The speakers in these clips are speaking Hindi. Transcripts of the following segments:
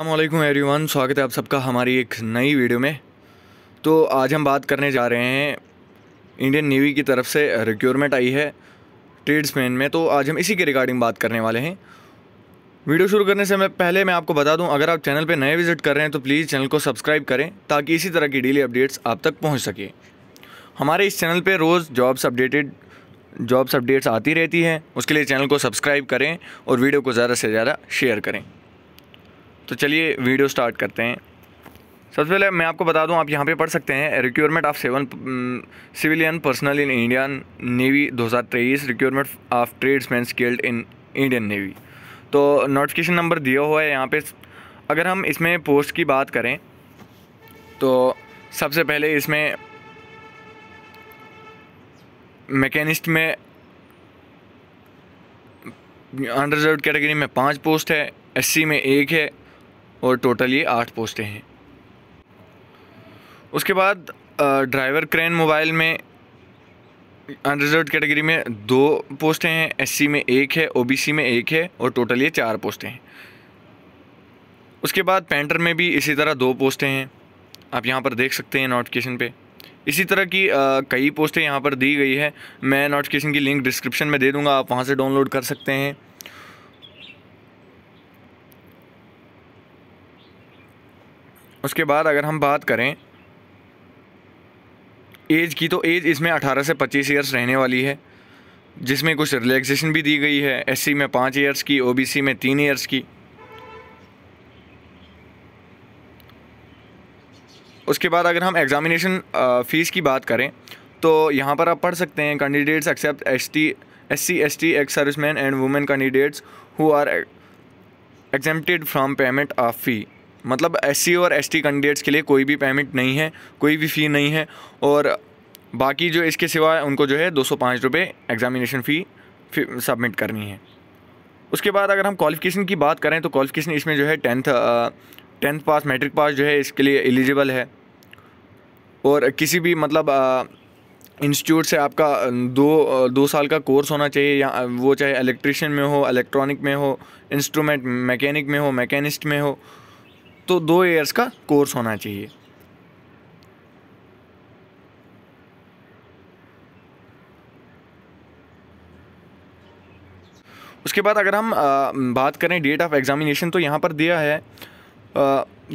अल्लाम एवरीवन स्वागत है आप सबका हमारी एक नई वीडियो में तो आज हम बात करने जा रहे हैं इंडियन नेवी की तरफ से रिक्योरमेंट आई है ट्रेड्समैन में तो आज हम इसी के रिगार्डिंग बात करने वाले हैं वीडियो शुरू करने से मैं पहले मैं आपको बता दूं अगर आप चैनल पर नए विजिट कर रहे हैं तो प्लीज़ चैनल को सब्सक्राइब करें ताकि इसी तरह की डेली अपडेट्स आप तक पहुँच सके हमारे इस चैनल पर रोज़ जॉब्स अपडेटेड जॉब्स अपडेट्स आती रहती हैं उसके लिए चैनल को सब्सक्राइब करें और वीडियो को ज़्यादा से ज़्यादा शेयर करें तो चलिए वीडियो स्टार्ट करते हैं सबसे पहले मैं आपको बता दूं आप यहाँ पे पढ़ सकते हैं recruitment of seven civilian personnel in Indian navy 2023 recruitment of tradesman skilled in Indian navy तो नोटिफिकेशन नंबर दिया हुआ है यहाँ पे अगर हम इसमें पोस्ट की बात करें तो सबसे पहले इसमें मैकेनिस्ट में अनरिजर्व कैटेगरी में पाँच पोस्ट है एस में एक है और टोटल ये आठ पोस्टें हैं उसके बाद ड्राइवर क्रेन मोबाइल में अनरिजर्व कैटेगरी में दो पोस्टें हैं एससी में एक है ओबीसी में एक है और टोटल ये चार पोस्टें हैं उसके बाद पेंटर में भी इसी तरह दो पोस्टें हैं आप यहाँ पर देख सकते हैं नोटिफिकेशन पे इसी तरह की आ, कई पोस्टें यहाँ पर दी गई है मैं नोटिफिकेशन की लिंक डिस्क्रिप्शन में दे दूँगा आप वहाँ से डाउनलोड कर सकते हैं उसके बाद अगर हम बात करें एज की तो एज इसमें 18 से 25 ईयर्स रहने वाली है जिसमें कुछ रिलैक्सेशन भी दी गई है एससी में पाँच ईयर्स की ओबीसी में तीन ईयर्स की उसके बाद अगर हम एग्ज़ामिनेशन फ़ीस की बात करें तो यहाँ पर आप पढ़ सकते हैं candidates except S T S C S T ex serviceman and women candidates who are exempted from payment of fee मतलब एस और एस कैंडिडेट्स के लिए कोई भी पेमेंट नहीं है कोई भी फ़ी नहीं है और बाकी जो इसके सिवा उनको जो है दो सौ एग्ज़ामिनेशन फ़ी सबमिट करनी है उसके बाद अगर हम क्वालिफ़िकेशन की बात करें तो क्वालिफ़िकेशन इसमें जो है tenth tenth pass matric pass जो है इसके लिए एलिजिबल है और किसी भी मतलब इंस्टीट्यूट से आपका दो दो साल का कोर्स होना चाहिए या वो चाहे इलेक्ट्रिशियन में हो इलेक्ट्रॉनिक में हो इंस्ट्रूमेंट मैकेनिक में हो मैकेनिस्ट में हो तो दो ईयर्स का कोर्स होना चाहिए उसके बाद अगर हम बात करें डेट ऑफ एग्जामिनेशन तो यहाँ पर दिया है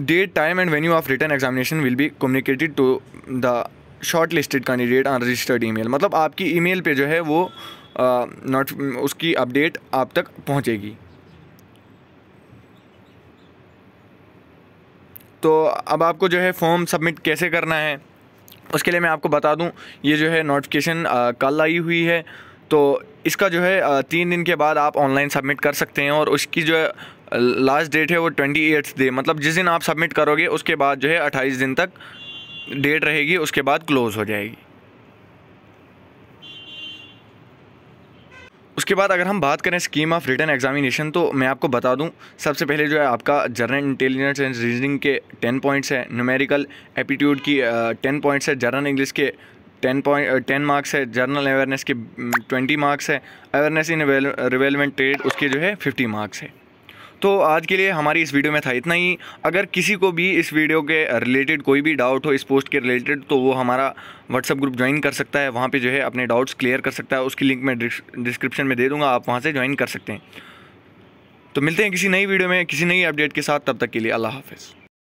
date time and venue of written examination will be communicated to the shortlisted candidate on registered email मतलब आपकी ईमेल पे जो है वो नोट उसकी अपडेट आप तक पहुँचेगी तो अब आपको जो है फॉर्म सबमिट कैसे करना है उसके लिए मैं आपको बता दूं ये जो है नोटिफिकेशन कल आई हुई है तो इसका जो है तीन दिन के बाद आप ऑनलाइन सबमिट कर सकते हैं और उसकी जो है लास्ट डेट है वो ट्वेंटी एट्थ डे मतलब जिस दिन आप सबमिट करोगे उसके बाद जो है अट्ठाईस दिन तक डेट रहेगी उसके बाद क्लोज़ हो जाएगी उसके बाद अगर हम बात करें स्कीम ऑफ रिटर्न एग्जामिनेशन तो मैं आपको बता दूं सबसे पहले जो है आपका जर्नल इंटेलिजेंस एंड रीजनिंग के टेन पॉइंट्स है न्यूमेरिकल एप्टीट्यूड की टेन पॉइंट्स है जर्नल इंग्लिश के टेन पॉइंट टेन मार्क्स है जर्नल अवेयरनेस के ट्वेंटी मार्क्स है अवेयरनेस इन रिवेलमेंट ट्रेड उसके जो है फिफ्टी मार्क्स है तो आज के लिए हमारी इस वीडियो में था इतना ही अगर किसी को भी इस वीडियो के रिलेटेड कोई भी डाउट हो इस पोस्ट के रिलेटेड तो वो हमारा व्हाट्सअप ग्रुप ज्वाइन कर सकता है वहाँ पे जो है अपने डाउट्स क्लियर कर सकता है उसकी लिंक मैं डिस्क्रिप्शन में दे दूँगा आप वहाँ से ज्वाइन कर सकते हैं तो मिलते हैं किसी नई वीडियो में किसी नई अपडेट के साथ तब तक के लिए अल्लाह हाफिज़